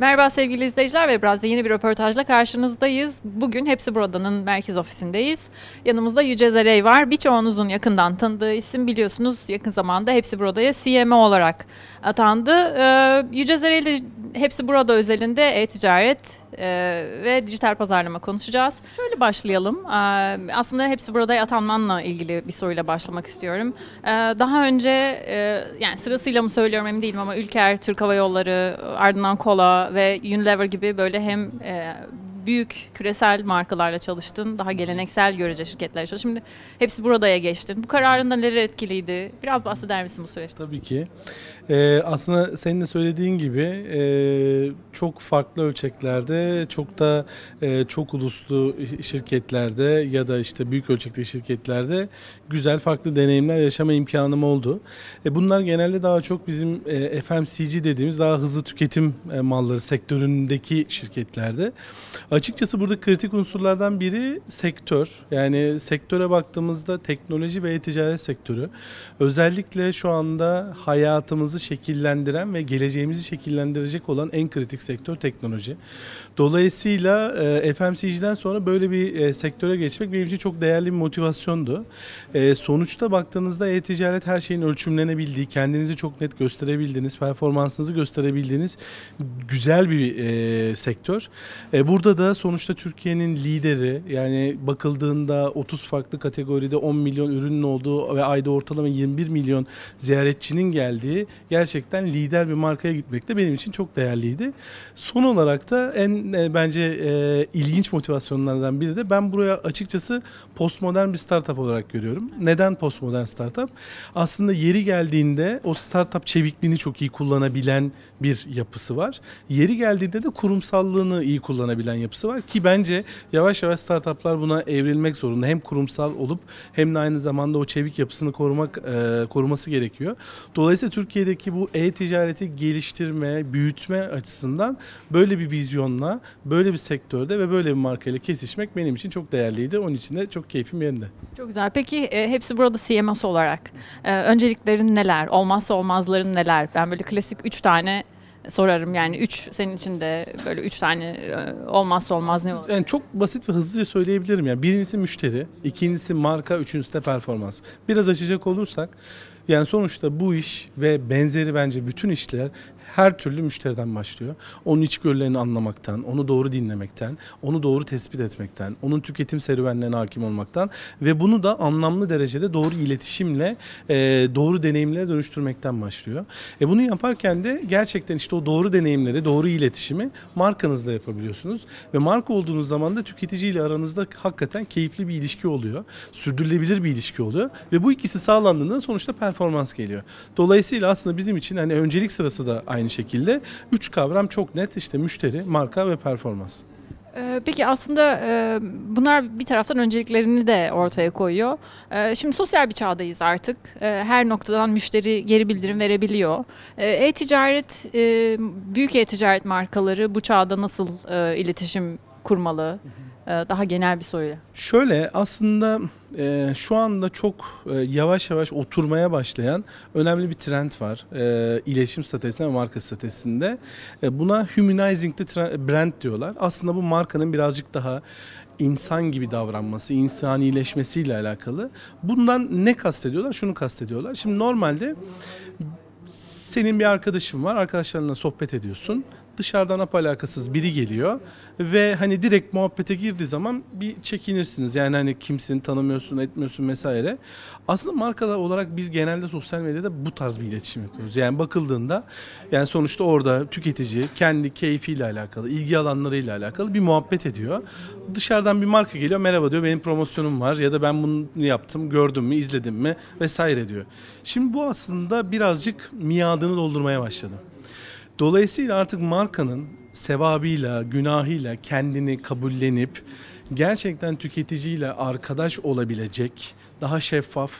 Merhaba sevgili izleyiciler ve biraz da yeni bir röportajla karşınızdayız. Bugün Hepsi Burada'nın merkez ofisindeyiz. Yanımızda Yüce Zerey var. Birçoğunuzun yakından tanıdığı isim biliyorsunuz yakın zamanda Hepsi Burada'ya CMO olarak atandı. Ee, Yüce Zerey ile Hepsi Burada özelinde e-ticaret, e, ve dijital pazarlama konuşacağız. Şöyle başlayalım. E, aslında hepsi burada atanmanla ilgili bir soruyla başlamak istiyorum. E, daha önce e, yani sırasıyla mı söylüyorum emin değilim ama Ülker, Türk Hava Yolları, ardından Kola ve Unilever gibi böyle hem e, büyük küresel markalarla çalıştın, daha geleneksel görece şirketlerle çalıştın. Şimdi hepsi buradaya geçtin. Bu kararında neler etkiliydi? Biraz bahseder misin bu süreçte? Tabii ki. Ee, aslında senin de söylediğin gibi e, çok farklı ölçeklerde, çok da e, çok uluslu şirketlerde ya da işte büyük ölçekli şirketlerde güzel farklı deneyimler yaşama imkanım oldu. E, bunlar genelde daha çok bizim e, FMCG dediğimiz daha hızlı tüketim e, malları sektöründeki şirketlerde. Açıkçası burada kritik unsurlardan biri sektör. Yani sektöre baktığımızda teknoloji ve e-ticaret sektörü özellikle şu anda hayatımızı şekillendiren ve geleceğimizi şekillendirecek olan en kritik sektör teknoloji. Dolayısıyla e, FMCG'den sonra böyle bir e, sektöre geçmek benim için çok değerli bir motivasyondu. E, sonuçta baktığınızda e-ticaret her şeyin ölçümlenebildiği, kendinizi çok net gösterebildiğiniz, performansınızı gösterebildiğiniz güzel bir e, sektör. E, burada da sonuçta Türkiye'nin lideri yani bakıldığında 30 farklı kategoride 10 milyon ürünün olduğu ve ayda ortalama 21 milyon ziyaretçinin geldiği gerçekten lider bir markaya gitmek de benim için çok değerliydi. Son olarak da en e, bence e, ilginç motivasyonlardan biri de ben buraya açıkçası postmodern bir startup olarak görüyorum. Neden postmodern startup? Aslında yeri geldiğinde o startup çevikliğini çok iyi kullanabilen bir yapısı var. Yeri geldiğinde de kurumsallığını iyi kullanabilen yapısı var ki bence yavaş yavaş startuplar buna evrilmek zorunda. Hem kurumsal olup hem de aynı zamanda o çevik yapısını korumak e, koruması gerekiyor. Dolayısıyla Türkiye'de Türkiye'deki bu e-ticareti geliştirme, büyütme açısından böyle bir vizyonla, böyle bir sektörde ve böyle bir markayla kesişmek benim için çok değerliydi. Onun için de çok keyfim yerinde. Çok güzel. Peki e, hepsi burada CMS olarak. E, önceliklerin neler? Olmazsa olmazların neler? Ben böyle klasik 3 tane sorarım yani üç senin için de böyle üç tane e, olmazsa olmaz ne olur? Yani çok basit ve hızlıca söyleyebilirim yani birincisi müşteri, ikincisi marka, üçüncüsü de performans. Biraz açacak olursak yani sonuçta bu iş ve benzeri bence bütün işler her türlü müşteriden başlıyor. Onun içgörülerini anlamaktan, onu doğru dinlemekten, onu doğru tespit etmekten, onun tüketim serüvenlerine hakim olmaktan ve bunu da anlamlı derecede doğru iletişimle, e, doğru deneyimlere dönüştürmekten başlıyor. E bunu yaparken de gerçekten işte o doğru deneyimleri, doğru iletişimi markanızla yapabiliyorsunuz ve marka olduğunuz zaman da tüketiciyle aranızda hakikaten keyifli bir ilişki oluyor. Sürdürülebilir bir ilişki oluyor ve bu ikisi sağlandığında sonuçta performans geliyor. Dolayısıyla aslında bizim için hani öncelik sırası da aynı aynı şekilde. Üç kavram çok net işte müşteri, marka ve performans. Ee, peki aslında e, bunlar bir taraftan önceliklerini de ortaya koyuyor. Ee, şimdi sosyal bir çağdayız artık. Ee, her noktadan müşteri geri bildirim verebiliyor. E-ticaret, e, büyük e-ticaret markaları bu çağda nasıl e, iletişim kurmalı? Hı hı. Ee, daha genel bir soruya. Şöyle aslında e, şu anda çok e, yavaş yavaş oturmaya başlayan önemli bir trend var. E, iletişim stratejisinde ve marka stratejisinde. E, buna humanizing the brand diyorlar. Aslında bu markanın birazcık daha insan gibi davranması, insanileşmesiyle alakalı. Bundan ne kastediyorlar? Şunu kastediyorlar. Şimdi normalde senin bir arkadaşın var, arkadaşlarınla sohbet ediyorsun dışarıdan ap alakasız biri geliyor ve hani direkt muhabbete girdiği zaman bir çekinirsiniz. Yani hani kimsin tanımıyorsun etmiyorsun vesaire. Aslında markalar olarak biz genelde sosyal medyada bu tarz bir iletişim yapıyoruz. Yani bakıldığında yani sonuçta orada tüketici kendi keyfiyle alakalı, ilgi alanlarıyla alakalı bir muhabbet ediyor. Dışarıdan bir marka geliyor merhaba diyor benim promosyonum var ya da ben bunu yaptım gördüm mü izledim mi vesaire diyor. Şimdi bu aslında birazcık miadını doldurmaya başladı. Dolayısıyla artık markanın sevabıyla, günahıyla kendini kabullenip gerçekten tüketiciyle arkadaş olabilecek, daha şeffaf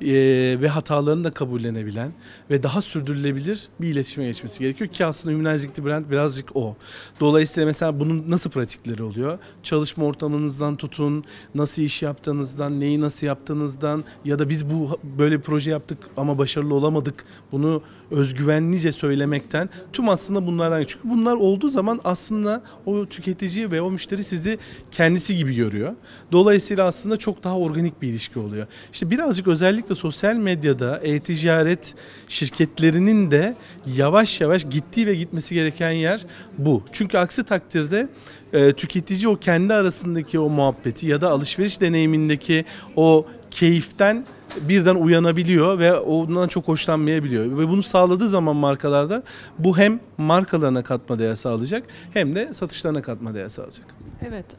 e, ve hatalarını da kabullenebilen ve daha sürdürülebilir bir iletişime geçmesi gerekiyor ki aslında Humanizing Brand birazcık o. Dolayısıyla mesela bunun nasıl pratikleri oluyor? Çalışma ortamınızdan tutun, nasıl iş yaptığınızdan, neyi nasıl yaptığınızdan ya da biz bu böyle bir proje yaptık ama başarılı olamadık. Bunu özgüvenlice söylemekten tüm aslında bunlardan çünkü bunlar olduğu zaman aslında o tüketici ve o müşteri sizi kendisi gibi görüyor. Dolayısıyla aslında çok daha organik bir ilişki oluyor olmuyor. İşte birazcık özellikle sosyal medyada e-ticaret şirketlerinin de yavaş yavaş gittiği ve gitmesi gereken yer bu. Çünkü aksi takdirde e, tüketici o kendi arasındaki o muhabbeti ya da alışveriş deneyimindeki o keyiften birden uyanabiliyor ve ondan çok hoşlanmayabiliyor. Ve bunu sağladığı zaman markalarda bu hem markalarına katma değer sağlayacak hem de satışlarına katma değer sağlayacak. Evet,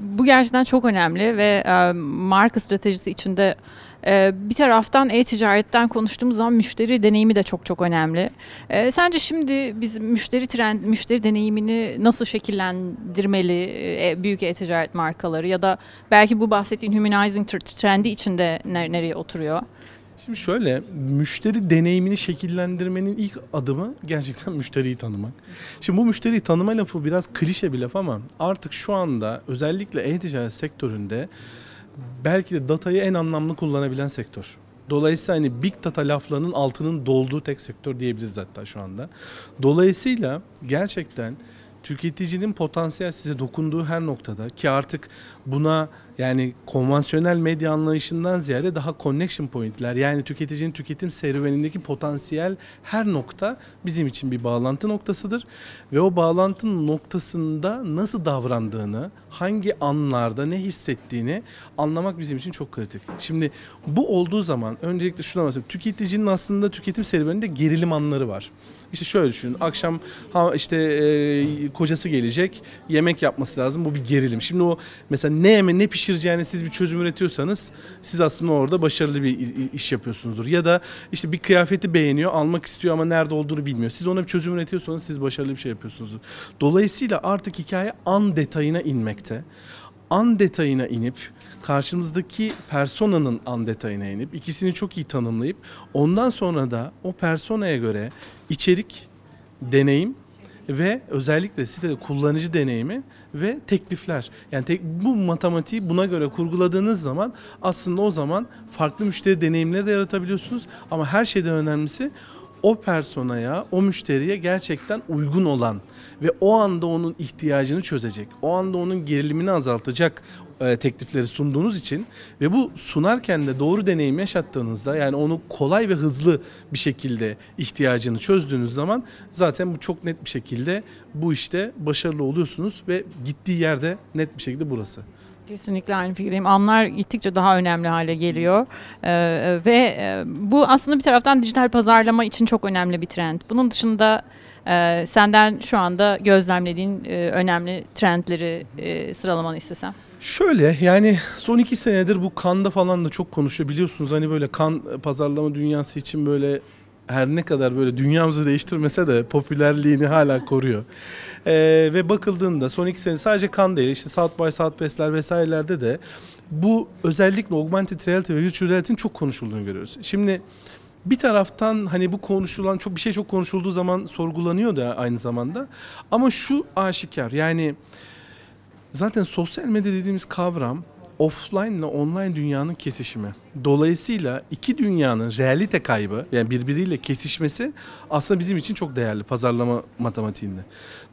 bu gerçekten çok önemli ve marka stratejisi içinde bir taraftan e-ticaretten konuştuğumuz zaman müşteri deneyimi de çok çok önemli. Sence şimdi biz müşteri trend, müşteri deneyimini nasıl şekillendirmeli büyük e-ticaret markaları ya da belki bu bahsettiğin humanizing trendi içinde nereye oturuyor? Şimdi şöyle müşteri deneyimini şekillendirmenin ilk adımı gerçekten müşteriyi tanımak. Şimdi bu müşteriyi tanıma lafı biraz klişe bir laf ama artık şu anda özellikle e-ticaret sektöründe belki de datayı en anlamlı kullanabilen sektör. Dolayısıyla hani big data laflarının altının dolduğu tek sektör diyebiliriz hatta şu anda. Dolayısıyla gerçekten tüketicinin potansiyel size dokunduğu her noktada ki artık buna yani konvansiyonel medya anlayışından ziyade daha connection pointler yani tüketicinin tüketim serüvenindeki potansiyel her nokta bizim için bir bağlantı noktasıdır. Ve o bağlantı noktasında nasıl davrandığını, hangi anlarda ne hissettiğini anlamak bizim için çok kritik. Şimdi bu olduğu zaman öncelikle şuna bahsedeyim. Tüketicinin aslında tüketim serüveninde gerilim anları var. İşte şöyle düşünün. Akşam ha işte e, kocası gelecek. Yemek yapması lazım. Bu bir gerilim. Şimdi o mesela ne yeme ne pişireceğini siz bir çözüm üretiyorsanız siz aslında orada başarılı bir iş yapıyorsunuzdur. Ya da işte bir kıyafeti beğeniyor, almak istiyor ama nerede olduğunu bilmiyor. Siz ona bir çözüm üretiyorsanız siz başarılı bir şey yapıyorsunuzdur. Dolayısıyla artık hikaye an detayına inmek birlikte an detayına inip karşımızdaki personanın an detayına inip ikisini çok iyi tanımlayıp ondan sonra da o personaya göre içerik, deneyim ve özellikle sitede kullanıcı deneyimi ve teklifler. Yani tek, bu matematiği buna göre kurguladığınız zaman aslında o zaman farklı müşteri deneyimleri de yaratabiliyorsunuz. Ama her şeyden önemlisi o personaya, o müşteriye gerçekten uygun olan ve o anda onun ihtiyacını çözecek, o anda onun gerilimini azaltacak e, teklifleri sunduğunuz için ve bu sunarken de doğru deneyim yaşattığınızda yani onu kolay ve hızlı bir şekilde ihtiyacını çözdüğünüz zaman zaten bu çok net bir şekilde bu işte başarılı oluyorsunuz ve gittiği yerde net bir şekilde burası. Kesinlikle aynı fikirdeyim. Anlar gittikçe daha önemli hale geliyor. Ee, e, ve e, bu aslında bir taraftan dijital pazarlama için çok önemli bir trend. Bunun dışında e, senden şu anda gözlemlediğin e, önemli trendleri e, sıralamanı istesem. Şöyle yani son iki senedir bu kanda falan da çok konuşuyor biliyorsunuz hani böyle kan pazarlama dünyası için böyle her ne kadar böyle dünyamızı değiştirmese de popülerliğini hala koruyor. Ee, ve bakıldığında son iki sene sadece kan değil işte South by Southwest'ler vesairelerde de bu özellikle augmented reality ve virtual reality'nin çok konuşulduğunu görüyoruz. Şimdi bir taraftan hani bu konuşulan çok bir şey çok konuşulduğu zaman sorgulanıyor da aynı zamanda. Ama şu aşikar yani zaten sosyal medya dediğimiz kavram offline ile online dünyanın kesişimi. Dolayısıyla iki dünyanın realite kaybı yani birbiriyle kesişmesi aslında bizim için çok değerli pazarlama matematiğinde.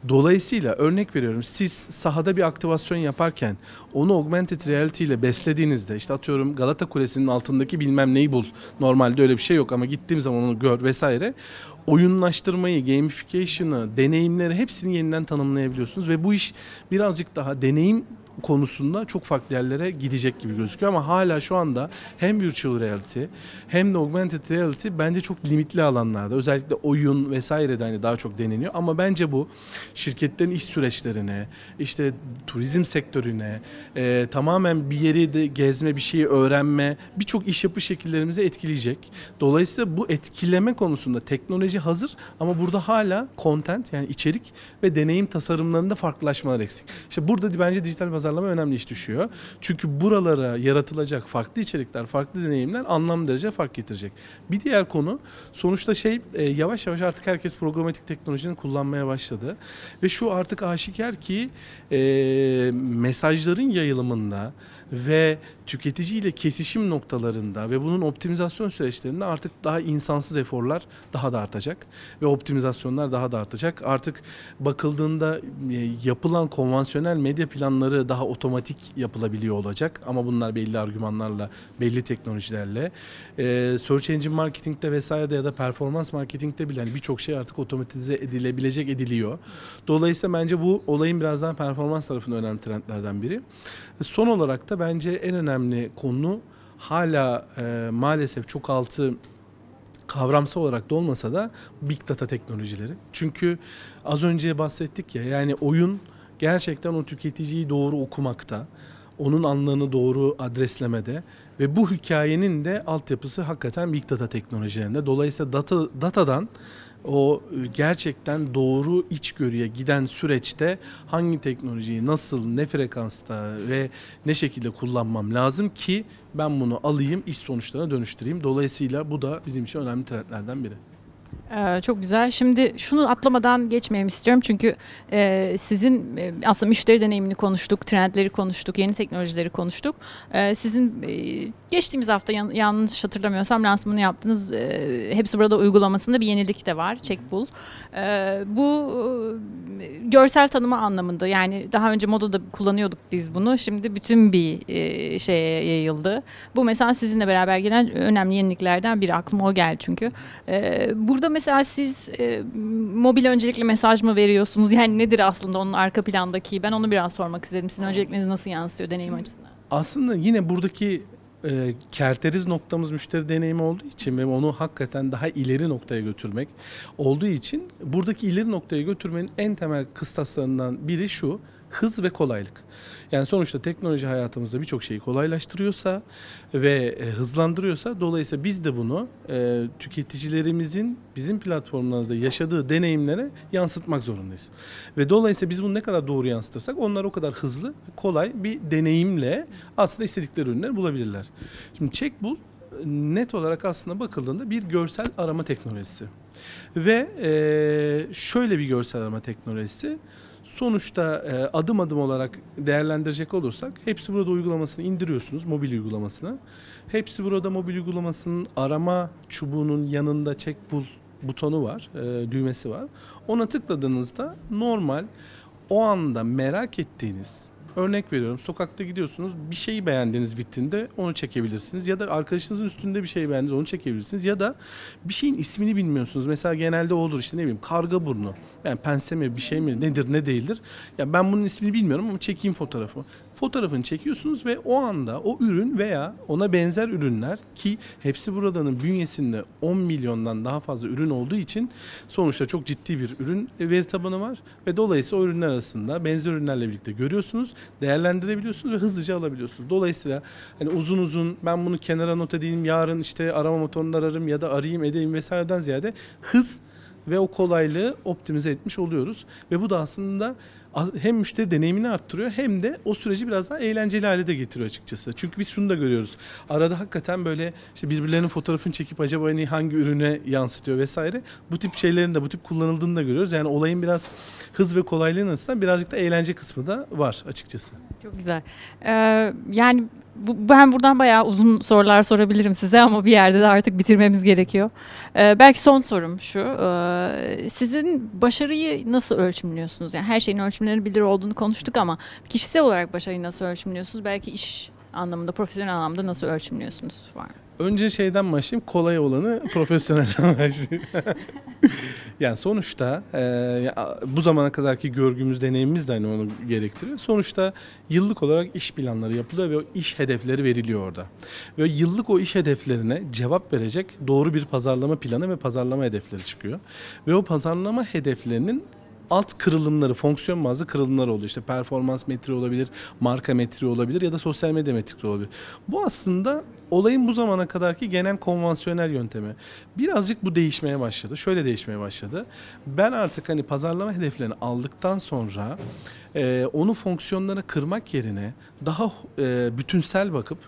Dolayısıyla örnek veriyorum siz sahada bir aktivasyon yaparken onu augmented reality ile beslediğinizde işte atıyorum Galata Kulesi'nin altındaki bilmem neyi bul. Normalde öyle bir şey yok ama gittiğim zaman onu gör vesaire. Oyunlaştırmayı, gamification'ı, deneyimleri hepsini yeniden tanımlayabiliyorsunuz ve bu iş birazcık daha deneyim konusunda çok farklı yerlere gidecek gibi gözüküyor ama hala şu anda hem virtual reality hem de augmented reality bence çok limitli alanlarda özellikle oyun vesaire de hani daha çok deneniyor ama bence bu şirketlerin iş süreçlerine işte turizm sektörüne e, tamamen bir yeri de gezme bir şeyi öğrenme birçok iş yapış şekillerimizi etkileyecek. Dolayısıyla bu etkileme konusunda teknoloji hazır ama burada hala content yani içerik ve deneyim tasarımlarında farklılaşmalar eksik. İşte burada bence dijital pazarlama önemli iş düşüyor. Çünkü buralara yaratılacak farklı içerikler, farklı deneyimler anlam derece fark getirecek. Bir diğer konu sonuçta şey e, yavaş yavaş artık herkes programatik teknolojinin kullanmaya başladı. Ve şu artık aşikar ki e, mesajların yayılımında ve tüketiciyle kesişim noktalarında ve bunun optimizasyon süreçlerinde artık daha insansız eforlar daha da artacak ve optimizasyonlar daha da artacak. Artık bakıldığında e, yapılan konvansiyonel medya planları daha otomatik yapılabiliyor olacak ama bunlar belli argümanlarla, belli teknolojilerle. E, search engine marketing'de vesairede ya da performans marketing'de bile yani birçok şey artık otomatize edilebilecek ediliyor. Dolayısıyla bence bu olayın biraz daha performans tarafını önemli trendlerden biri. Son olarak da bence en önemli konu hala e, maalesef çok altı kavramsal olarak da olmasa da big data teknolojileri. Çünkü az önce bahsettik ya yani oyun gerçekten o tüketiciyi doğru okumakta, onun anlamını doğru adreslemede ve bu hikayenin de altyapısı hakikaten big data teknolojilerinde. Dolayısıyla data, datadan o e, gerçekten doğru içgörüye giden süreçte hangi teknolojiyi nasıl, ne frekansta ve ne şekilde kullanmam lazım ki ben bunu alayım, iş sonuçlarına dönüştüreyim. Dolayısıyla bu da bizim için önemli trendlerden biri. Ee, çok güzel. Şimdi şunu atlamadan geçmeyeyim istiyorum çünkü e, sizin e, aslında müşteri deneyimini konuştuk, trendleri konuştuk, yeni teknolojileri konuştuk. Ee, sizin e, geçtiğimiz hafta yan, yanlış hatırlamıyorsam lansmanı yaptınız. Ee, hepsi burada uygulamasında bir yenilik de var, Checkbull. E, bu görsel tanıma anlamında yani daha önce modada kullanıyorduk biz bunu. Şimdi bütün bir e, şeye yayıldı. Bu mesela sizinle beraber gelen önemli yeniliklerden biri. Aklıma o geldi çünkü. burada mesela mesela siz e, mobil öncelikli mesaj mı veriyorsunuz? Yani nedir aslında onun arka plandaki? Ben onu biraz sormak istedim. Sizin öncelikleriniz nasıl yansıyor deneyim Şimdi, açısından? Aslında yine buradaki e, kerteriz noktamız müşteri deneyimi olduğu için ve onu hakikaten daha ileri noktaya götürmek olduğu için buradaki ileri noktaya götürmenin en temel kıstaslarından biri şu hız ve kolaylık. Yani sonuçta teknoloji hayatımızda birçok şeyi kolaylaştırıyorsa ve e, hızlandırıyorsa dolayısıyla biz de bunu e, tüketicilerimizin bizim platformlarımızda yaşadığı deneyimlere yansıtmak zorundayız. Ve dolayısıyla biz bunu ne kadar doğru yansıtırsak onlar o kadar hızlı, kolay bir deneyimle aslında istedikleri ürünleri bulabilirler. Şimdi Checkbull e, net olarak aslında bakıldığında bir görsel arama teknolojisi. Ve e, şöyle bir görsel arama teknolojisi Sonuçta e, adım adım olarak değerlendirecek olursak hepsi burada uygulamasını indiriyorsunuz mobil uygulamasına. Hepsi burada mobil uygulamasının arama çubuğunun yanında çek bul butonu var, e, düğmesi var. Ona tıkladığınızda normal o anda merak ettiğiniz Örnek veriyorum sokakta gidiyorsunuz bir şeyi beğendiğiniz vitrinde onu çekebilirsiniz. Ya da arkadaşınızın üstünde bir şey beğendiniz onu çekebilirsiniz. Ya da bir şeyin ismini bilmiyorsunuz. Mesela genelde olur işte ne bileyim karga burnu. Yani pense mi bir şey mi nedir ne değildir. Ya ben bunun ismini bilmiyorum ama çekeyim fotoğrafı fotoğrafını çekiyorsunuz ve o anda o ürün veya ona benzer ürünler ki hepsi buradanın bünyesinde 10 milyondan daha fazla ürün olduğu için sonuçta çok ciddi bir ürün veri tabanı var ve dolayısıyla o ürünler arasında benzer ürünlerle birlikte görüyorsunuz, değerlendirebiliyorsunuz ve hızlıca alabiliyorsunuz. Dolayısıyla hani uzun uzun ben bunu kenara not edeyim, yarın işte arama motorunu ararım ya da arayayım edeyim vesaireden ziyade hız ve o kolaylığı optimize etmiş oluyoruz ve bu da aslında hem müşteri deneyimini arttırıyor hem de o süreci biraz daha eğlenceli hale de getiriyor açıkçası. Çünkü biz şunu da görüyoruz. Arada hakikaten böyle işte birbirlerinin fotoğrafını çekip acaba hani hangi ürüne yansıtıyor vesaire. Bu tip şeylerin de bu tip kullanıldığını da görüyoruz. Yani olayın biraz hız ve kolaylığının arasında birazcık da eğlence kısmı da var açıkçası. Çok güzel. Ee, yani bu, ben buradan bayağı uzun sorular sorabilirim size ama bir yerde de artık bitirmemiz gerekiyor. Ee, belki son sorum şu. Ee, sizin başarıyı nasıl ölçümlüyorsunuz? Yani her şeyin ölçümlenebilir olduğunu konuştuk ama kişisel olarak başarıyı nasıl ölçümlüyorsunuz? Belki iş anlamında, profesyonel anlamda nasıl ölçümlüyorsunuz var mı? Önce şeyden başlayayım. Kolay olanı profesyonelden başlayayım. yani sonuçta e, bu zamana kadarki görgümüz, deneyimimiz de hani onu gerektiriyor. Sonuçta yıllık olarak iş planları yapılıyor ve o iş hedefleri veriliyor orada. Ve yıllık o iş hedeflerine cevap verecek doğru bir pazarlama planı ve pazarlama hedefleri çıkıyor. Ve o pazarlama hedeflerinin alt kırılımları, fonksiyon bazlı kırılımlar oluyor. İşte performans metriği olabilir, marka metriği olabilir ya da sosyal medya metriği olabilir. Bu aslında olayın bu zamana kadarki genel konvansiyonel yöntemi. Birazcık bu değişmeye başladı. Şöyle değişmeye başladı. Ben artık hani pazarlama hedeflerini aldıktan sonra e, onu fonksiyonlara kırmak yerine daha e, bütünsel bakıp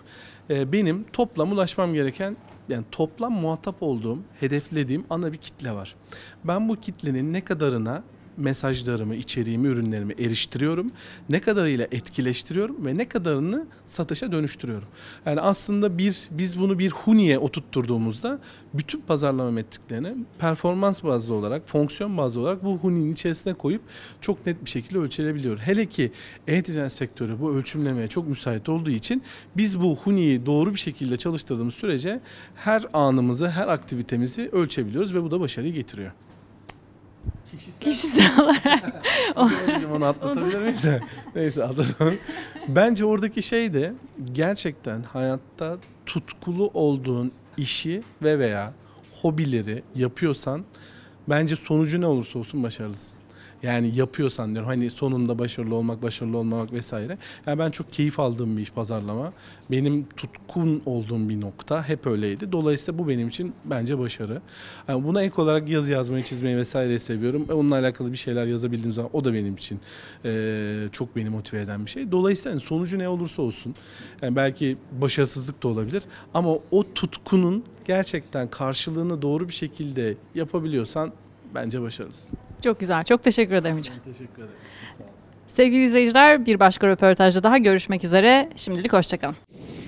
e, benim toplam ulaşmam gereken yani toplam muhatap olduğum, hedeflediğim ana bir kitle var. Ben bu kitlenin ne kadarına mesajlarımı, içeriğimi, ürünlerimi eriştiriyorum. Ne kadarıyla etkileştiriyorum ve ne kadarını satışa dönüştürüyorum. Yani aslında bir biz bunu bir huniye oturtturduğumuzda bütün pazarlama metriklerini performans bazlı olarak, fonksiyon bazlı olarak bu huninin içerisine koyup çok net bir şekilde ölçülebiliyor. Hele ki e-ticaret sektörü bu ölçümlemeye çok müsait olduğu için biz bu huniyi doğru bir şekilde çalıştırdığımız sürece her anımızı, her aktivitemizi ölçebiliyoruz ve bu da başarıyı getiriyor. Kişisel, olarak. onu atlatabilir miyim de. Neyse atlatalım. Bence oradaki şey de gerçekten hayatta tutkulu olduğun işi ve veya hobileri yapıyorsan bence sonucu ne olursa olsun başarılısın. Yani yapıyorsan diyorum hani sonunda başarılı olmak, başarılı olmamak vesaire. Yani ben çok keyif aldığım bir iş pazarlama. Benim tutkun olduğum bir nokta hep öyleydi. Dolayısıyla bu benim için bence başarı. Yani buna ek olarak yazı yazmayı, çizmeyi vesaire seviyorum. E onunla alakalı bir şeyler yazabildiğim zaman o da benim için e, çok beni motive eden bir şey. Dolayısıyla yani sonucu ne olursa olsun yani belki başarısızlık da olabilir ama o tutkunun gerçekten karşılığını doğru bir şekilde yapabiliyorsan bence başarılısın. Çok güzel. Çok teşekkür ederim. Hocam. teşekkür ederim. Sevgili izleyiciler bir başka röportajda daha görüşmek üzere. Şimdilik hoşçakalın.